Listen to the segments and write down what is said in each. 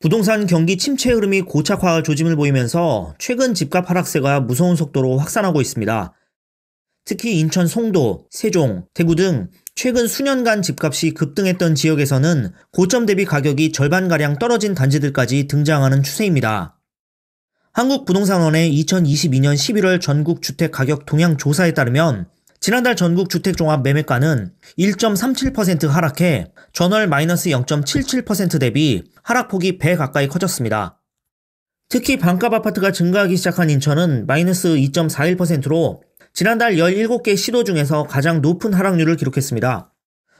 부동산 경기 침체 흐름이 고착화 할 조짐을 보이면서 최근 집값 하락세가 무서운 속도로 확산하고 있습니다. 특히 인천 송도, 세종, 대구 등 최근 수년간 집값이 급등했던 지역에서는 고점 대비 가격이 절반가량 떨어진 단지들까지 등장하는 추세입니다. 한국부동산원의 2022년 11월 전국 주택 가격 동향 조사에 따르면 지난달 전국 주택종합 매매가는 1.37% 하락해 전월 마이너스 0.77% 대비 하락폭이 배 가까이 커졌습니다. 특히 반값 아파트가 증가하기 시작한 인천은 마이너스 2.41%로 지난달 17개 시도 중에서 가장 높은 하락률을 기록했습니다.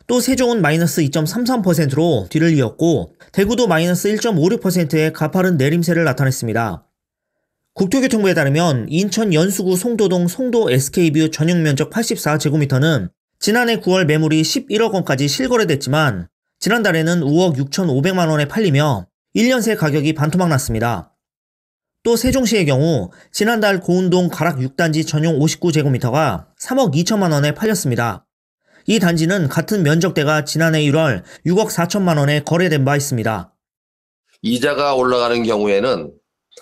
또 세종은 마이너스 2.33%로 뒤를 이었고 대구도 마이너스 1.56%의 가파른 내림세를 나타냈습니다. 국토교통부에 따르면 인천 연수구 송도동 송도 SK뷰 전용 면적 84제곱미터는 지난해 9월 매물이 11억 원까지 실거래됐지만 지난달에는 5억 6,500만 원에 팔리며 1년 새 가격이 반토막 났습니다. 또 세종시의 경우 지난달 고운동 가락 6단지 전용 59제곱미터가 3억 2천만 원에 팔렸습니다. 이 단지는 같은 면적대가 지난해 1월 6억 4천만 원에 거래된 바 있습니다. 이자가 올라가는 경우에는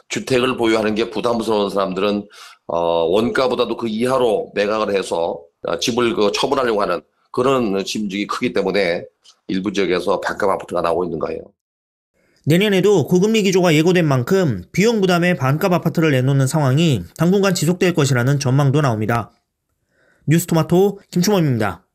주택을 보유하는 게 부담스러운 사람들은 어, 원가보다도 그 이하로 매각을 해서 어, 집을 그 처분하려고 하는 그런 심증이 크기 때문에 일부 지역에서 반값 아파트가 나오고 있는 거예요. 내년에도 고금리 기조가 예고된 만큼 비용 부담에 반값 아파트를 내놓는 상황이 당분간 지속될 것이라는 전망도 나옵니다. 뉴스토마토 김충범입니다.